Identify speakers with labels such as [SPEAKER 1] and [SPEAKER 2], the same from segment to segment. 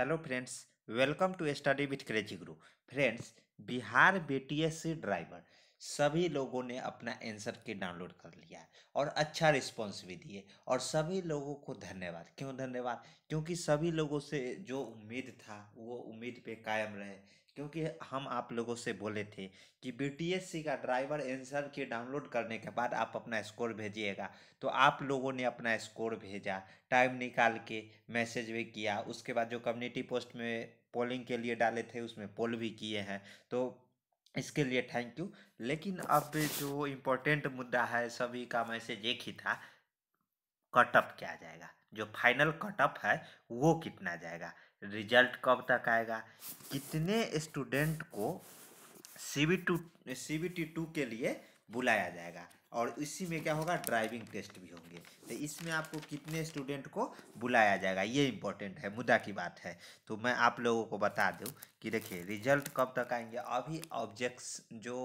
[SPEAKER 1] hello friends welcome to study with crazy Guru friends Bihar BTSC driver सभी लोगों ने अपना आंसर की डाउनलोड कर लिया है और अच्छा रिस्पांस भी दिए और सभी लोगों को धन्यवाद क्यों धन्यवाद क्योंकि सभी लोगों से जो उम्मीद था वो उम्मीद पे कायम रहे क्योंकि हम आप लोगों से बोले थे कि सी का ड्राइवर एंसर के डाउनलोड करने के बाद आप अपना स्कोर भेजिएगा तो आप लोगों ने अपना स्कोर भेजा टाइम निकाल के मैसेज भी किया उसके बाद जो कम्युनिटी पोस्ट में पोलिंग के लिए डाले थे उसमें पोल भी किए हैं तो इसके लिए थैंक यू लेकिन अब जो इम्पोर्टेंट मुद्दा है सभी का मैसेज एक ही था कटअप क्या जाएगा जो फाइनल कटअप है वो कितना जाएगा रिजल्ट कब तक आएगा कितने स्टूडेंट को C B two C B T two के लिए बुलाया जाएगा और इसी में क्या होगा ड्राइविंग टेस्ट भी होंगे तो इसमें आपको कितने स्टूडेंट को बुलाया जाएगा ये इम्पोर्टेंट है मुद्दा की बात है तो मैं आप लोगों को बता दूं कि देखिए रिजल्ट कब तक आएंगे अभी ऑब्जेक्स जो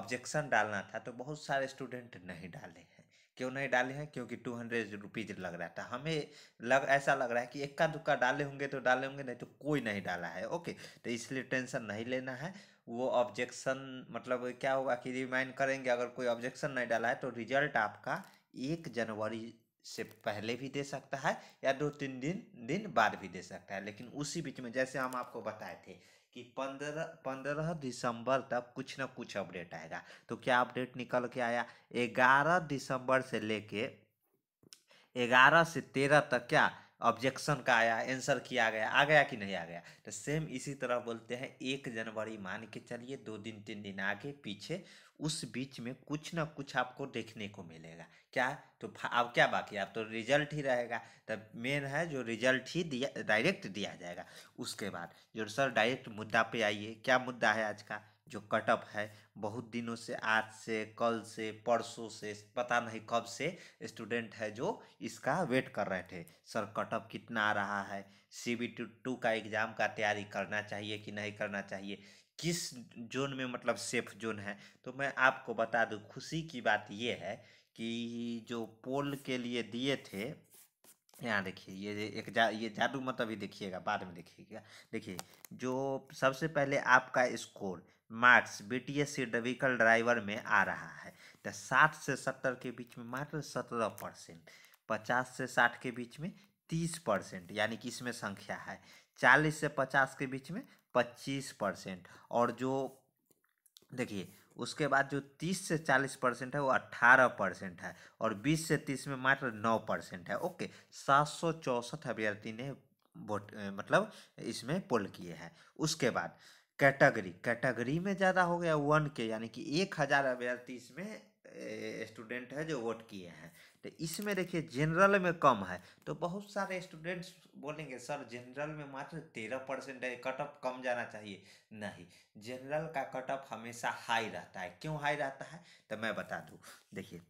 [SPEAKER 1] ऑब्जेक्शन डालना था तो बहुत सारे स्टूडेंट नहीं डाले हैं क्यों नहीं डाले हैं क्योंकि टू हंड्रेड रुपीज लग रहा था हमें लग ऐसा लग रहा है कि इक्का दुक्का डाले होंगे तो डाले होंगे नहीं तो कोई नहीं डाला है ओके तो इसलिए टेंशन नहीं लेना है वो ऑब्जेक्शन मतलब क्या होगा कि रिमाइंड करेंगे अगर कोई ऑब्जेक्शन नहीं डाला है तो रिजल्ट आपका एक जनवरी से पहले भी दे सकता है या दो तीन दिन दिन बाद भी दे सकता है लेकिन उसी बीच में जैसे हम आपको बताए थे कि पंद्रह पंद्रह दिसंबर तक कुछ ना कुछ अपडेट आएगा तो क्या अपडेट निकल के आया ग्यारह दिसंबर से लेके ग्यारह से तेरह तक क्या ऑब्जेक्शन का आया आंसर किया गया आ गया कि नहीं आ गया तो सेम इसी तरह बोलते हैं एक जनवरी मान के चलिए दो दिन तीन दिन आगे पीछे उस बीच में कुछ ना कुछ आपको देखने को मिलेगा क्या तो अब क्या बाकी आप तो रिजल्ट ही रहेगा तब तो मेन है जो रिजल्ट ही दिया डायरेक्ट दिया जाएगा उसके बाद जो सर डायरेक्ट मुद्दा पे आइए क्या मुद्दा है आज का जो कटअप है बहुत दिनों से आज से कल से परसों से पता नहीं कब से स्टूडेंट है जो इसका वेट कर रहे थे सर कटअप कितना आ रहा है सी बी टू टू का एग्ज़ाम का तैयारी करना चाहिए कि नहीं करना चाहिए किस जोन में मतलब सेफ जोन है तो मैं आपको बता दूं खुशी की बात ये है कि जो पोल के लिए दिए थे यहाँ देखिए ये एक जा ये जादू मत अभी देखिएगा बाद में देखिएगा देखिए जो सबसे पहले आपका स्कोर मार्क्स बीटीएस से डिविकल ड्राइवर में आ रहा है तो साठ से सत्तर के बीच में मात्र सत्रह परसेंट पचास से साठ के बीच में तीस परसेंट यानी कि इसमें संख्या है चालीस से पचास के बीच में पच्चीस परसेंट और जो देखिए उसके बाद जो तीस से चालीस परसेंट है वो अट्ठारह परसेंट है और बीस से तीस में मात्र नौ परसेंट है ओके सात सौ चौंसठ अभ्यर्थी ने वोट मतलब इसमें पोल किए हैं उसके बाद कैटेगरी कैटेगरी में ज़्यादा हो गया वन के यानी कि एक हज़ार अभ्यर्थी इसमें स्टूडेंट है जो वोट किए हैं तो इसमें देखिए जनरल में कम है तो बहुत सारे स्टूडेंट्स बोलेंगे सर जनरल में मात्र तेरह परसेंट है कट ऑफ कम जाना चाहिए नहीं जनरल का कट ऑफ हमेशा हाई रहता है क्यों हाई रहता है तो मैं बता दूँ देखिए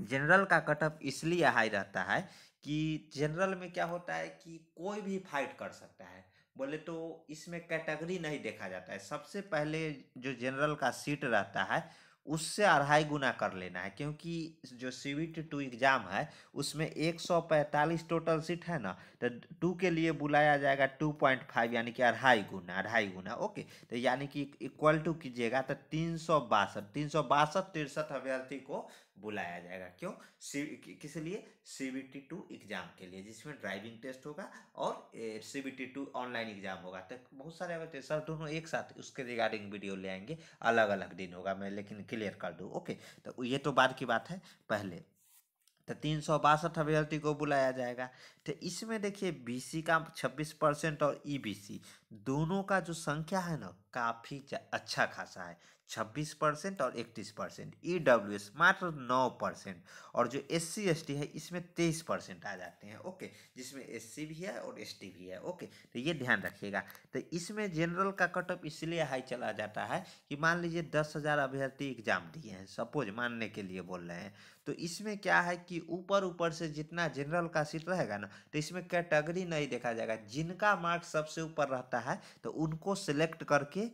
[SPEAKER 1] जनरल का कट ऑफ इसलिए हाई रहता है कि जनरल में क्या होता है कि कोई भी फाइट कर सकता है बोले तो इसमें कैटेगरी नहीं देखा जाता है सबसे पहले जो जनरल का सीट रहता है उससे अढ़ाई गुना कर लेना है क्योंकि जो सीविट टू एग्ज़ाम है उसमें 145 टोटल सीट है ना तो टू के लिए बुलाया जाएगा 2.5 यानी कि अढ़ाई गुना अढ़ाई गुना ओके तो यानी कि इक्वल टू कीजिएगा तो तीन सौ बासठ तीन सौ बासठ तिरसठ अभ्यर्थी को बुलाया जाएगा क्यों किस लिए C B T two exam के लिए जिसमें ड्राइविंग टेस्ट होगा और C B T two online exam होगा तो बहुत सारे अगर सर दोनों एक साथ उसके रिगार्डिंग वीडियो ले आएंगे अलग अलग दिन होगा मैं लेकिन क्लियर कर दूँ ओके तो ये तो बाद की बात है पहले तो तीन सौ बासठ अभ्यर्थी को बुलाया जाएगा तो इसमें देखिए बीसी का छब्बीस परसेंट और ईबीसी e दोनों का जो संख्या है ना काफ़ी अच्छा खासा है छब्बीस परसेंट और इकतीस परसेंट ई डब्ल्यू एस मात्र नौ परसेंट और जो एस सी एस टी है इसमें तेईस परसेंट आ जाते हैं ओके जिसमें एस सी भी है और एस टी भी है ओके तो ये ध्यान रखिएगा तो इसमें जनरल का कट ऑफ इसलिए हाई चला जाता है कि मान लीजिए दस हज़ार अभ्यर्थी एग्जाम दिए हैं सपोज मानने के लिए बोल रहे हैं तो इसमें क्या है कि ऊपर ऊपर से जितना जनरल का सीट रहेगा ना तो इसमें कैटेगरी नहीं देखा जाएगा जिनका मार्क्स सबसे ऊपर रहता है तो उनको सिलेक्ट करके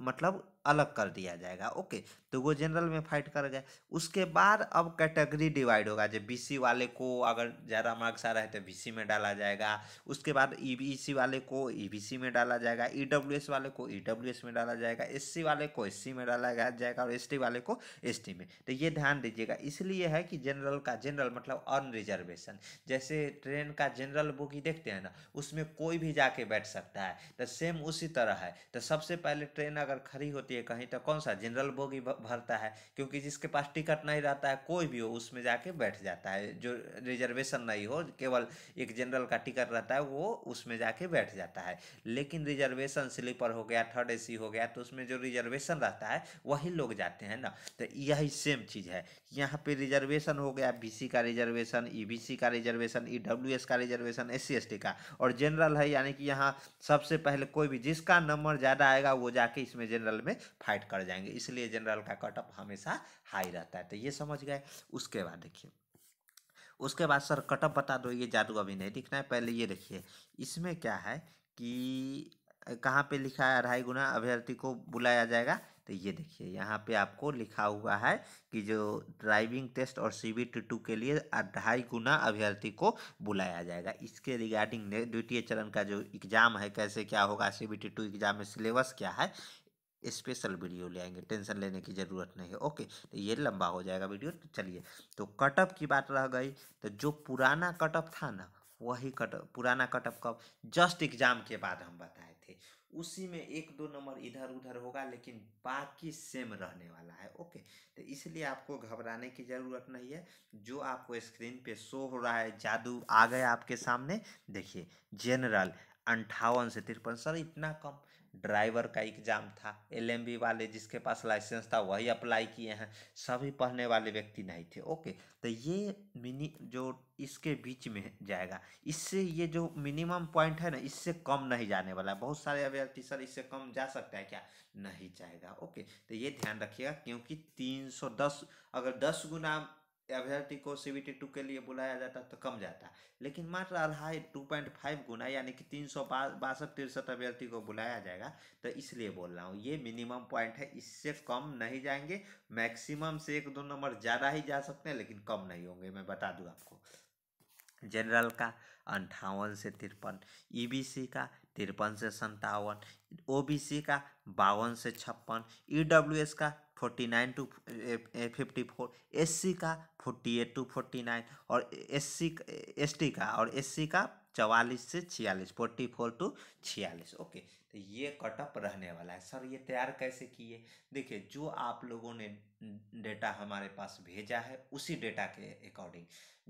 [SPEAKER 1] मतलब अलग कर दिया जाएगा ओके तो वो जनरल में फाइट कर गए उसके बाद अब कैटेगरी डिवाइड होगा जब बीसी वाले को अगर ज़्यादा मार्क्स आ रहा है तो बीसी में डाला जाएगा उसके बाद ईबीसी e वाले को ईबीसी e में डाला जाएगा ईडब्ल्यूएस e वाले को ईडब्ल्यूएस में डाला जाएगा एससी वाले को एस में डाला जाएगा और एस वाले को एस में तो ये ध्यान दीजिएगा इसलिए है कि जनरल का जनरल मतलब अन रिजर्वेशन जैसे ट्रेन का जनरल बुक ही देखते हैं ना उसमें कोई भी जाके बैठ सकता है तो सेम उसी तरह है तो सबसे पहले ट्रेन अगर खड़ी होती होती है कहीं तो कौन सा जनरल बोगी भरता है क्योंकि जिसके पास टिकट नहीं रहता है कोई भी हो उसमें जाके बैठ जाता है जो रिजर्वेशन नहीं हो केवल एक जनरल का टिकट रहता है वो उसमें जाके बैठ जाता है लेकिन रिजर्वेशन स्लीपर हो गया थर्ड ए हो गया तो उसमें जो रिजर्वेशन रहता है वही लोग जाते हैं ना तो यही सेम चीज़ है यहाँ पर रिजर्वेशन हो गया बी का रिजर्वेशन ई e का रिजर्वेशन ई e का रिजर्वेशन एस सी का और जनरल है यानी कि यहाँ सबसे पहले कोई भी जिसका नंबर ज़्यादा आएगा वो जाके इसमें जनरल में फाइट कर जाएंगे इसलिए जनरल का कट ऑफ हमेशा हाई रहता है तो ये समझ गए उसके बाद देखिए उसके बाद सर कट ऑफ बता दो ये जादू अभी नहीं दिखना है पहले ये देखिए इसमें क्या है कि कहाँ पे लिखा है अढ़ाई गुना अभ्यर्थी को बुलाया जाएगा तो ये देखिए यहाँ पे आपको लिखा हुआ है कि जो ड्राइविंग टेस्ट और सी बी टी टू के लिए अढ़ाई गुना अभ्यर्थी को बुलाया जाएगा इसके रिगार्डिंग द्वितीय चरण का जो एग्ज़ाम है कैसे क्या होगा C B T two exam में सिलेबस क्या है स्पेशल वीडियो ले आएंगे टेंशन लेने की ज़रूरत नहीं है ओके तो ये लंबा हो जाएगा वीडियो तो चलिए तो कटअप की बात रह गई तो जो पुराना कटअप था ना वही कट पुराना कटअप कब जस्ट एग्ज़ाम के बाद हम बताए थे उसी में एक दो नंबर इधर उधर होगा लेकिन बाकी सेम रहने वाला है ओके तो इसलिए आपको घबराने की ज़रूरत नहीं है जो आपको स्क्रीन पे शो हो रहा है जादू आ गया आपके सामने देखिए जनरल अंठावन से तिरपन सर इतना कम ड्राइवर का एग्ज़ाम था एलएमबी वाले जिसके पास लाइसेंस था वही अप्लाई किए हैं सभी पढ़ने वाले व्यक्ति नहीं थे ओके तो ये मिनी जो इसके बीच में जाएगा इससे ये जो मिनिमम पॉइंट है ना इससे कम नहीं जाने वाला है बहुत सारे अभ्यर्थी सर इससे कम जा सकता है क्या नहीं जाएगा ओके तो ये ध्यान रखिएगा क्योंकि तीन अगर दस गुना अभ्यर्थी को सी टू के लिए बुलाया जाता तो कम जाता लेकिन मात्र अढ़ाई टू पॉइंट फाइव गुना यानी कि तीन सौ बासठ तिरसठ अभ्यर्थी को बुलाया जाएगा तो इसलिए बोल रहा हूँ ये मिनिमम पॉइंट है इससे कम नहीं जाएंगे मैक्सिमम से एक दो नंबर ज़्यादा ही जा सकते हैं लेकिन कम नहीं होंगे मैं बता दूँ आपको जनरल का अंठावन से तिरपन ईबीसी e का तिरपन से संतावन ओबीसी का बावन से छप्पन ईडब्ल्यूएस e का forty nine to fifty four S C का forty eight to forty nine और एस सी एस टी का और एस सी का चवालीस से छियालीस फोर्टी फोर टू छियालीस ओके तो ये कटअप रहने वाला है सर ये तैयार कैसे किए देखिए जो आप लोगों ने डेटा हमारे पास भेजा है उसी डेटा के अकॉर्डिंग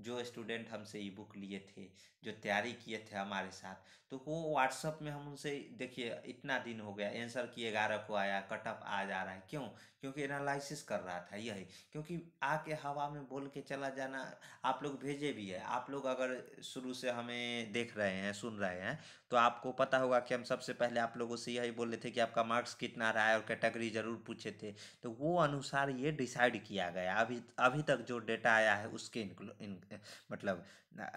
[SPEAKER 1] जो स्टूडेंट हमसे ई बुक लिए थे जो तैयारी किए थे हमारे साथ तो वो व्हाट्सअप में हम उनसे देखिए इतना दिन हो गया आंसर की ग्यारह को आया कटअप आ जा रहा है क्यों क्योंकि एनालिसिस कर रहा था यही क्योंकि आके हवा में बोल के चला जाना आप लोग भेजे भी है आप लोग अगर शुरू से हमें देख रहे हैं सुन रहे हैं तो आपको पता होगा कि हम सबसे पहले आप लोगों से यही बोल रहे थे कि आपका मार्क्स कितना रहा है और कैटेगरी ज़रूर पूछे थे तो वो अनुसार लिए डिसाइड किया गया अभी अभी तक जो डेटा आया है उसके इन, मतलब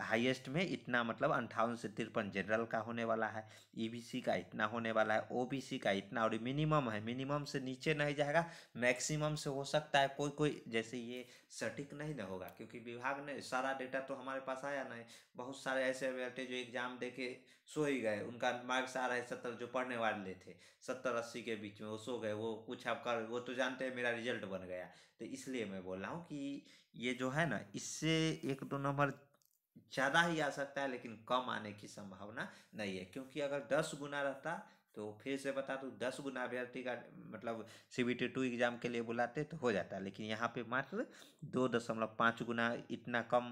[SPEAKER 1] हाईएस्ट में इतना मतलब अंठावन से तिरपन जनरल का होने वाला है ईबीसी e का इतना होने वाला है ओबीसी का इतना और मिनिमम है मिनिमम से नीचे नहीं जाएगा मैक्सिमम से हो सकता है कोई कोई जैसे ये सटीक नहीं ना होगा क्योंकि विभाग ने सारा डेटा तो हमारे पास आया नहीं बहुत सारे ऐसे बेटे जो एग्जाम दे के सो ही गए उनका मार्क्स आ रहा है सत्तर जो पढ़ने वाले थे सत्तर अस्सी के बीच में वो सो गए वो कुछ कर वो तो जानते हैं मेरा रिजल्ट बन गया गया तो इसलिए मैं बोल रहा हूँ कि ये जो है ना इससे एक दो नंबर ज़्यादा ही आ सकता है लेकिन कम आने की संभावना नहीं है क्योंकि अगर दस गुना रहता तो फिर से बता दूँ दस गुना अभ्यर्थी का मतलब C B T two exam के लिए बुलाते तो हो जाता लेकिन यहाँ पे मात्र दो दशमलव पाँच गुना इतना कम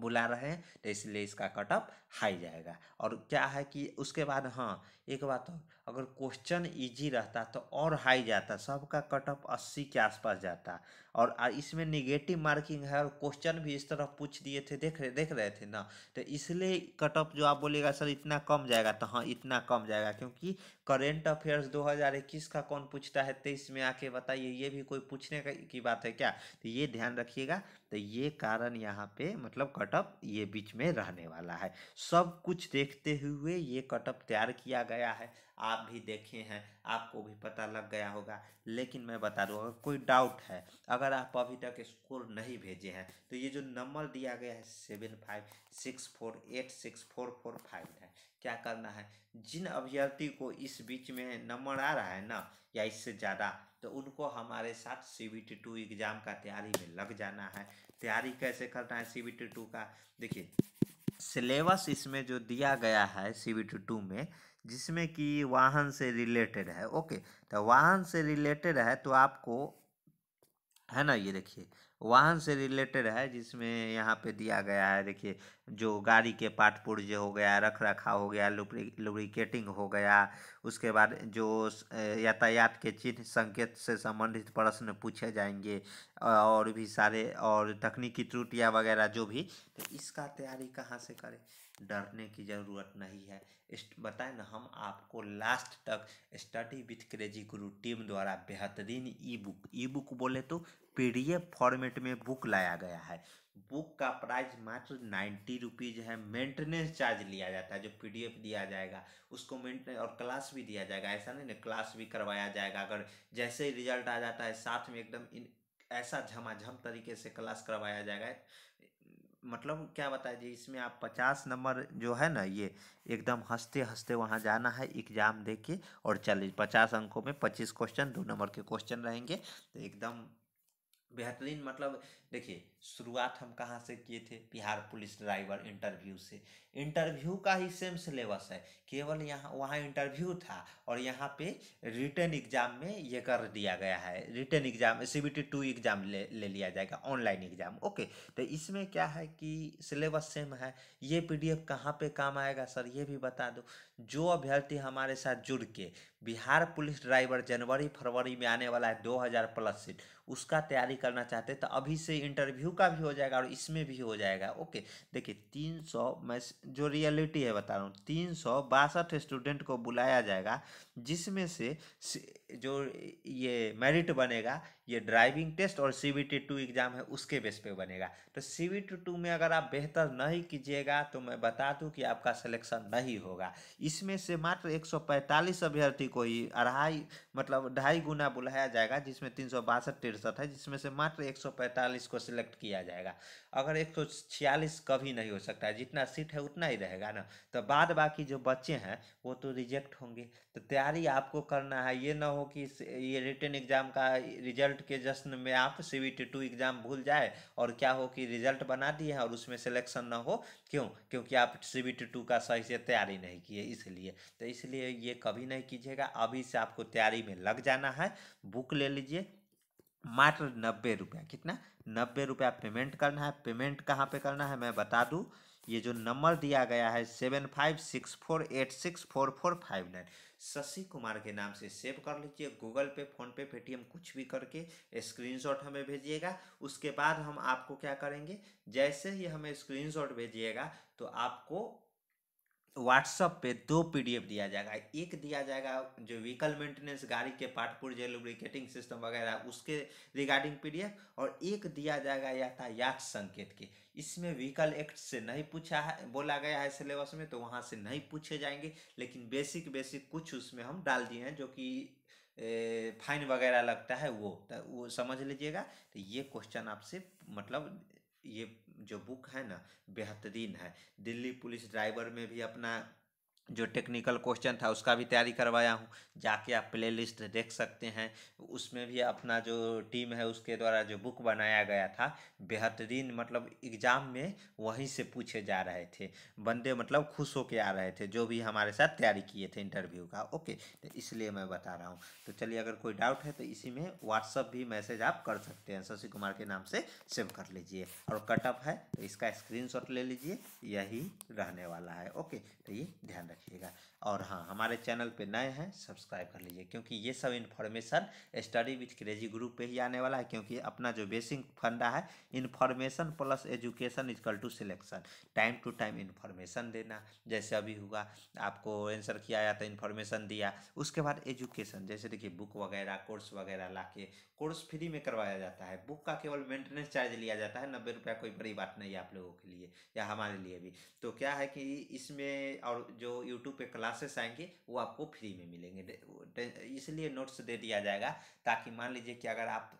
[SPEAKER 1] बुला रहे हैं तो इसलिए इसका कट ऑफ हाई जाएगा और क्या है कि उसके बाद हाँ एक बात और अगर क्वेश्चन इजी रहता तो और हाई जाता सबका कट ऑफ अस्सी के आसपास जाता और इसमें निगेटिव मार्किंग है और क्वेश्चन भी इस तरह पूछ दिए थे देख रहे देख रहे थे ना तो इसलिए कट ऑफ जो आप बोलेगा सर इतना कम जाएगा तो हाँ इतना कम जाएगा क्योंकि करेंट अफेयर्स 2021 का कौन पूछता है तेईस में आके बताइए ये भी कोई पूछने की बात है क्या तो ये ध्यान रखिएगा तो ये कारण यहाँ पे मतलब कट कटअप ये बीच में रहने वाला है सब कुछ देखते हुए ये कटअप तैयार किया गया है आप भी देखे हैं आपको भी पता लग गया होगा लेकिन मैं बता दूँ अगर कोई डाउट है अगर आप अभी तक स्कोर नहीं भेजे हैं तो ये जो नंबर दिया गया है seven five six four eight six four four five है क्या करना है जिन अभ्यर्थी को इस बीच में नंबर आ रहा है ना या इससे ज़्यादा तो उनको हमारे साथ C B T two exam का तैयारी में लग जाना है तैयारी कैसे करना है सी बी टी टू का देखिए सिलेबस इसमें जो दिया गया है सी बी टी टू में जिसमें कि वाहन से रिलेटेड है ओके तो वाहन से रिलेटेड है तो आपको है ना ये देखिए वाहन से रिलेटेड है जिसमें यहाँ पे दिया गया है देखिए जो गाड़ी के पार्ट पुर्जे हो गया रख रखाव हो गया लुब्रिकेटिंग हो गया उसके बाद जो यातायात के चिन्ह संकेत से संबंधित प्रश्न पूछे जाएंगे और भी सारे और तकनीकी त्रुटियाँ वगैरह जो भी तो इसका तैयारी कहाँ से करें डरने की ज़रूरत नहीं है बताए ना हम आपको लास्ट तक study with crazy Guru team द्वारा बेहतरीन ई बुक ई बुक बोले तो पी फॉर्मेट में बुक लाया गया है बुक का प्राइस मात्र नाइन्टी रुपीज़ है मेंटेनेंस चार्ज लिया जाता है जो पीडीएफ दिया जाएगा उसको मेंटेन और क्लास भी दिया जाएगा ऐसा नहीं ना क्लास भी करवाया जाएगा अगर जैसे ही रिजल्ट आ जाता है साथ में एकदम इन ऐसा झमाझम जम तरीके से क्लास करवाया जाएगा मतलब क्या बताया जी इसमें आप पचास नंबर जो है ना ये एकदम हंसते हंसते वहाँ जाना है एग्ज़ाम दे के और चालीस पचास अंकों में पच्चीस क्वेश्चन दो नंबर के क्वेश्चन रहेंगे तो एकदम बेहतरीन मतलब देखिए शुरुआत हम कहाँ से किए थे बिहार पुलिस ड्राइवर इंटरव्यू से इंटरव्यू का ही सेम सिलेबस है केवल यहाँ वहाँ इंटरव्यू था और यहाँ पे रिटर्न एग्ज़ाम में ये कर दिया गया है written exam C B T two exam ले ले लिया जाएगा ऑनलाइन एग्ज़ाम ओके तो इसमें क्या है कि सिलेबस सेम है ये पी डी एफ कहाँ पर काम आएगा सर ये भी बता दो जो अभ्यर्थी हमारे साथ जुड़ के बिहार पुलिस ड्राइवर जनवरी फरवरी में आने वाला है दो हज़ार प्लस सीट उसका तैयारी करना चाहते हैं तो अभी से इंटरव्यू का भी हो जाएगा और इसमें भी हो जाएगा ओके देखिए तीन सौ मैं जो रियलिटी है बता रहा हूँ तीन सौ बासठ स्टूडेंट को बुलाया जाएगा जिसमें से जो ये मेरिट बनेगा ये ड्राइविंग टेस्ट और C B T two exam है उसके बेस पे बनेगा तो सी बी टी टू में अगर आप बेहतर नहीं कीजिएगा तो मैं बता दूं कि आपका सिलेक्शन नहीं होगा इसमें से मात्र 145 अभ्यर्थी को ही अढ़ाई मतलब ढाई गुना बुलाया जाएगा जिसमें तीन सौ बासठ तिरसठ है जिसमें से मात्र 145 को सिलेक्ट किया जाएगा अगर एक कभी नहीं हो सकता है जितना सीट है उतना ही रहेगा ना तो बाद बाकी जो बच्चे हैं वो तो रिजेक्ट होंगे तो तैयारी आपको करना है ये ना हो कि ये रिटर्न एग्ज़ाम का रिजल्ट रिजल्ट के जश्न में आप C B T two exam भूल जाए और क्या हो कि रिजल्ट बना दिए और उसमें सिलेक्शन ना हो क्यों क्योंकि आप सी बी टी टू का सही से तैयारी नहीं किए इसलिए तो इसलिए ये कभी नहीं कीजिएगा अभी से आपको तैयारी में लग जाना है बुक ले लीजिए मात्र नब्बे रुपया कितना नब्बे रुपया पेमेंट करना है पेमेंट कहाँ पे करना है मैं बता दूँ ये जो नंबर दिया गया है seven five six four eight six four four five nine Shashi Kumar के नाम से सेव कर लीजिए गूगल पे फोन पे पेटीएम कुछ भी करके स्क्रीनशॉट हमें भेजिएगा उसके बाद हम आपको क्या करेंगे जैसे ही हमें स्क्रीनशॉट भेजिएगा तो आपको व्हाट्सअप पे दो पीडीएफ दिया जाएगा एक दिया जाएगा जो व्हीकल मेंटेनेंस गाड़ी के पार्ट पुर्जे लुब्रिकेटिंग सिस्टम वगैरह उसके रिगार्डिंग पीडीएफ और एक दिया जाएगा यातायात संकेत के इसमें व्हीकल एक्ट से नहीं पूछा है बोला गया है सिलेबस में तो वहाँ से नहीं पूछे जाएंगे लेकिन बेसिक बेसिक कुछ उसमें हम डाल दिए हैं जो कि फाइन वगैरह लगता है वो तो वो समझ लीजिएगा तो ये क्वेश्चन आपसे मतलब ये जो बुक है ना बेहतरीन है दिल्ली पुलिस ड्राइवर में भी अपना जो टेक्निकल क्वेश्चन था उसका भी तैयारी करवाया हूँ जाके आप प्ले लिस्ट देख सकते हैं उसमें भी अपना जो टीम है उसके द्वारा जो बुक बनाया गया था बेहतरीन मतलब एग्ज़ाम में वहीं से पूछे जा रहे थे बंदे मतलब खुश हो के आ रहे थे जो भी हमारे साथ तैयारी किए थे इंटरव्यू का ओके तो इसलिए मैं बता रहा हूँ तो चलिए अगर कोई डाउट है तो इसी में व्हाट्सअप भी मैसेज आप कर सकते हैं शशि कुमार के नाम से सेव कर लीजिए और कटअप है तो इसका स्क्रीन ले लीजिए यही रहने वाला है ओके तो ये ध्यान रख रखिएगा और हाँ हमारे चैनल पे नए हैं सब्सक्राइब कर लीजिए क्योंकि ये सब information study with crazy group पे ही आने वाला है क्योंकि अपना जो बेसिक फंडा है information plus education equal to selection time to time information देना जैसे अभी हुआ आपको आंसर किया या तो इन्फॉर्मेशन दिया उसके बाद एजुकेशन जैसे देखिए बुक वगैरह कोर्स वगैरह ला के कोर्स फ्री में करवाया जाता है बुक का केवल मेंटेनेंस चार्ज लिया जाता है नब्बे रुपया कोई बड़ी बात नहीं है आप लोगों के लिए या हमारे लिए भी तो क्या है कि इसमें और जो यूट्यूब पे क्लासेस आएंगे वो आपको फ्री में मिलेंगे इसलिए नोट्स दे दिया जाएगा ताकि मान लीजिए कि अगर आप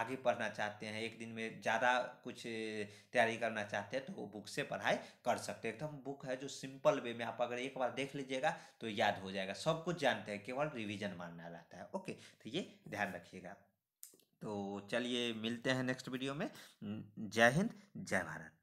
[SPEAKER 1] आगे पढ़ना चाहते हैं एक दिन में ज़्यादा कुछ तैयारी करना चाहते हैं तो वो बुक से पढ़ाई कर सकते हैं एकदम बुक है जो सिंपल वे में आप अगर एक बार देख लीजिएगा तो याद हो जाएगा सब कुछ जानते हैं केवल रिवीजन मानना रहता है ओके तो ये ध्यान रखिएगा तो चलिए मिलते हैं नेक्स्ट वीडियो में जय हिंद जय भारत